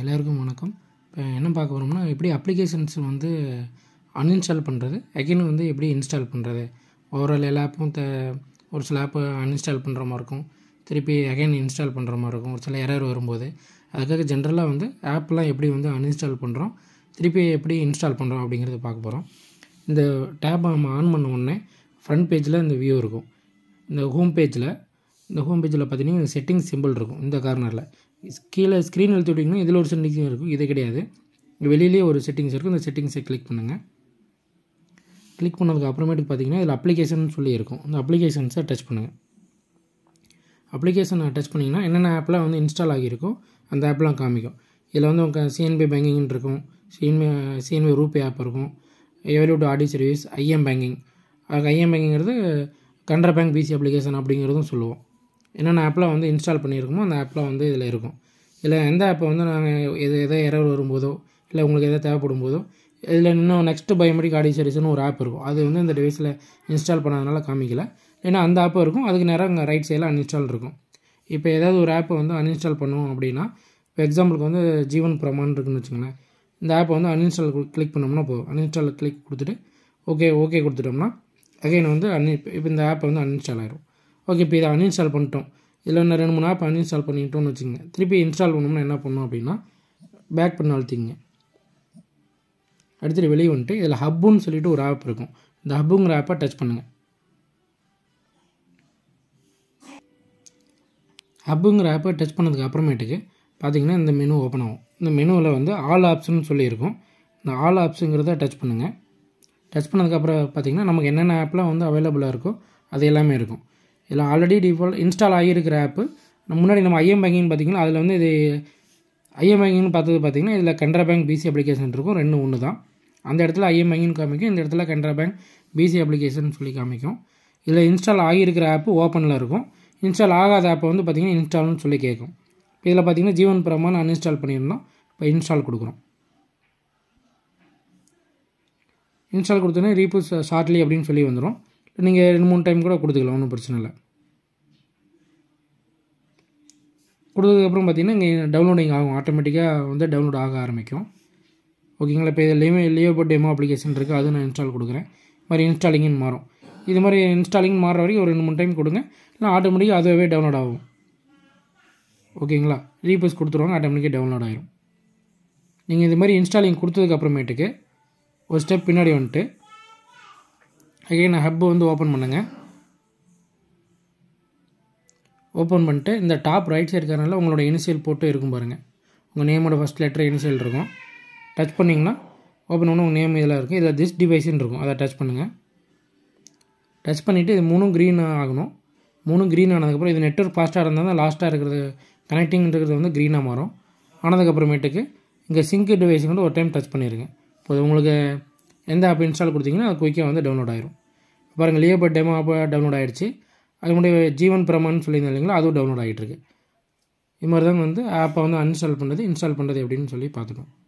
எல்லாருக்கும் வணக்கம் இப்போ என்ன பார்க்க போகிறோம்னா எப்படி அப்ளிகேஷன்ஸ் வந்து அன்இன்ஸ்டால் பண்ணுறது அகெயின் வந்து எப்படி இன்ஸ்டால் பண்ணுறது ஓவரால் எல்லா ஆப்பும் த ஒரு சில ஆப்பு அன்இன்ஸ்டால் பண்ணுற மாதிரி இருக்கும் திருப்பி அகைன் இன்ஸ்டால் பண்ணுற மாதிரி இருக்கும் ஒரு சில எரர் வரும்போது அதுக்காக ஜென்ரலாக வந்து ஆப்லாம் எப்படி வந்து அன்இன்ஸ்டால் பண்ணுறோம் திருப்பி எப்படி இன்ஸ்டால் பண்ணுறோம் அப்படிங்கிறத பார்க்க போகிறோம் இந்த டேப் நம்ம ஆன் பண்ண உடனே ஃப்ரண்ட் பேஜில் இந்த வியூ இருக்கும் இந்த ஹோம் பேஜில் இந்த ஹோம் பேஜில் பார்த்தீங்கன்னா இந்த செட்டிங் சிம்பிள் இருக்கும் இந்த கார்னரில் கீழே ஸ்க்ரீன் எழுத்து விட்டிங்கன்னா இதில் ஒரு செட்டிங் இருக்கும் இது கிடையாது வெளியிலேயே ஒரு செட்டிங்ஸ் இருக்கும் இந்த செட்டிங்ஸை கிளிக் பண்ணுங்கள் கிளிக் பண்ணதுக்கு அப்புறமேட்டுக்கு பார்த்தீங்கன்னா இதில் அப்ளிகேஷன் சொல்லி இருக்கும் இந்த அப்ளிகேஷன்ஸை டச் பண்ணுங்கள் அப்ளிகேஷனை டச் பண்ணிங்கன்னா என்னென்ன ஆப்லாம் வந்து இன்ஸ்டால் ஆகியிருக்கும் அந்த ஆப்லாம் காமிக்கும் இதில் வந்து உங்கள் சிஎன்பி பேங்கிங் இருக்கும் சிஎன்பி சிஎன்பி ரூபே ஆப் இருக்கும் டு ஆடி சர்வீஸ் ஐஎம் பேங்கிங் ஐஎம் பேங்கிங்கிறது கனரா பேங்க் பிசி அப்ளிகேஷன் அப்படிங்கிறதும் சொல்லுவோம் என்னென்ன ஆப்பில் வந்து இன்ஸ்டால் பண்ணியிருக்கோமோ அந்த ஆப்பில் வந்து இதில் இருக்கும் இல்லை எந்த ஆப்பை வந்து நாங்கள் எது எதோ எரர் வரும்போதோ இல்லை உங்களுக்கு எதாவது தேவைப்படும் போதோ இதில் இன்னும் நெக்ஸ்ட் பயோமெட்ரிக் ஆடி சர்வீஸ்னு ஒரு ஆப் இருக்கும் அது வந்து இந்த டிவைஸில் இன்ஸ்டால் பண்ணாதனால காமிக்கல ஏன்னா அந்த ஆப்பும் இருக்கும் அதுக்கு நேரம் அங்கே ரைட் சைடில் அன்இன்ஸ்டால் இருக்கும் இப்போ ஏதாவது ஒரு ஆப்பை வந்து அன்இன்ஸ்டால் பண்ணுவோம் அப்படின்னா இப்போ எக்ஸாம்பிளுக்கு வந்து ஜீவன் பிரமான் இருக்குன்னு வச்சுங்களேன் இந்த ஆப்பை வந்து அன்இன்ஸ்டால் கிளிக் பண்ணோம்னா போதும் அன்இன்ஸ்டால் கிளிக் கொடுத்துட்டு ஓகே ஓகே கொடுத்துட்டோம்னா அகைன் வந்து அன் இப்போ இந்த ஆப்பை வந்து அன்இன்ஸ்டால் ஆயிரும் ஓகே இப்போ இதை அன்இன்ஸ்டால் பண்ணிட்டோம் இல்லை இன்னும் ரெண்டு மூணு ஆப் அன்இன்ஸ்டால் பண்ணிட்டோம்னு வச்சுங்க திருப்பி இன்ஸ்டால் பண்ணோம்னா என்ன பண்ணோம் அப்படின்னா பேக் பண்ண அழுத்திங்க அடுத்து வெளியே வந்துட்டு இதில் ஹப்புன்னு சொல்லிட்டு ஒரு ஆப் இருக்கும் இந்த ஹப்புங்கிற ஆப்பை டச் பண்ணுங்கள் ஹப்புங்கிற ஆப்பை டச் பண்ணதுக்கு அப்புறமேட்டுக்கு பார்த்திங்கன்னா இந்த மெனு ஓப்பன் ஆகும் இந்த மெனுவில் வந்து ஆல் ஆப்ஸ்னு சொல்லியிருக்கும் இந்த ஆல் ஆப்ஸுங்கிறத டச் பண்ணுங்கள் டச் பண்ணதுக்கப்புறம் பார்த்திங்கன்னா நமக்கு என்னென்ன ஆப்லாம் வந்து அவைலபிளாக இருக்கோ அது எல்லாமே இருக்கும் இதில் ஆல்ரெடி டிஃபால்ட் இன்ஸ்டால் ஆகியிருக்கிற ஆப்பு முன்னாடி நம்ம ஐஎம் பேங்கிங்னு பார்த்திங்கன்னா அதில் வந்து இது ஐஎம் பேங்கிங்னு பார்த்தது பார்த்திங்கன்னா இதில் கனரா பேங்க் பிசி அப்ளிகேஷன் இருக்கும் ரெண்டு ஒன்று தான் அந்த இடத்துல ஐஎம் பேங்கிங்னு காமிக்கும் இந்த இடத்துல கனரா பேங்க் பிசி அப்ளிகேஷன் சொல்லி காமிக்கும் இதில் இன்ஸ்டால் ஆகியிருக்கிற ஆப்பு ஓப்பனில் இருக்கும் இன்ஸ்டால் ஆகாத ஆப்பை வந்து பார்த்திங்கன்னா இன்ஸ்டால்னு சொல்லி கேட்கும் இப்போ இதில் பார்த்திங்கன்னா ஜீவன் பிரமாணம் அன்இன்ஸ்டால் பண்ணியிருந்தோம் இப்போ இன்ஸ்டால் கொடுக்குறோம் இன்ஸ்டால் கொடுத்தோன்னே ரீபூஸ் ஷார்ட்லி அப்படின்னு சொல்லி வந்துடும் நீங்கள் ரெண்டு மூணு டைம் கூட கொடுத்துக்கலாம் ஒன்றும் பிரச்சனை இல்லை கொடுத்ததுக்கப்புறம் பார்த்திங்கன்னா இங்கே டவுன்லோடிங் ஆகும் ஆட்டோமேட்டிக்காக வந்து டவுன்லோட் ஆக ஆரம்பிக்கும் ஓகேங்களா இப்போ இதில் லியோ போட் டெமோ அப்ளிகேஷன் இருக்குது அது நான் இன்ஸ்டால் கொடுக்குறேன் மாதிரி இன்ஸ்டாலிங்னு மாறும் இது மாதிரி இன்ஸ்டாலிங் மாறுற வரைக்கும் ஒரு ரெண்டு மூணு டைம் கொடுங்க இல்லை ஆட்டோமேட்டிக்காக அதுவே டவுன்லோட் ஆகும் ஓகேங்களா ரீபஸ் கொடுத்துருவாங்க ஆட்டோமேட்டிக்காக டவுன்லோட் ஆகிரும் நீங்கள் இது மாதிரி இன்ஸ்டாலிங் கொடுத்ததுக்கப்புறமேட்டுக்கு ஒரு ஸ்டெப் பின்னாடி வந்துட்டு அகெயின் ஹப் வந்து ஓப்பன் பண்ணுங்கள் ஓப்பன் பண்ணிட்டு இந்த டாப் ரைட் சைடு இருக்கிறனால உங்களோட இனிஷியல் போட்டு இருக்கும் பாருங்கள் உங்கள் நேமோட ஃபஸ்ட் லெட்டர் இனிஷியல் இருக்கும் டச் பண்ணிங்கன்னா ஓப்பன் பண்ண உங்கள் நேம் இதெல்லாம் இருக்கும் இதில் திஸ் டிவைஸ்ன்னு இருக்கும் அதை டச் பண்ணுங்கள் டச் பண்ணிவிட்டு இது மூணும் க்ரீன் ஆகணும் மூணும் க்ரீன் ஆனதுக்கப்புறம் இது நெட்ஒர்க் ஃபாஸ்ட்டாக இருந்தால் தான் லாஸ்ட்டாக இருக்கிறது கனெக்டிங் இருக்கிறது வந்து க்ரீனாக மாறும் ஆனதுக்கப்புறமேட்டுக்கு இங்கே சிங்க் டிவைஸுக்கு ஒரு டைம் டச் பண்ணிடுங்க இப்போ உங்களுக்கு எந்த ஆப் இன்ஸ்டால் கொடுத்தீங்கன்னா அது குயிக்காக வந்து டவுன்லோட் ஆயிரும் பாருங்கள் லியோ பட் டெமோ ஆப்பாக டவுன்லோட் ஆகிடுச்சு அதனுடைய ஜீவன் பிரமான்னு சொல்லியிருந்தேன் இல்லைங்களா அதுவும் டவுன்லோட் ஆகிட்டுருக்கு இது மாதிரி தான் வந்து ஆப்பை வந்து அன்இன்ஸ்டால் பண்ணுறது இன்ஸ்டால் பண்ணுறது எப்படின்னு சொல்லி பார்த்துட்டோம்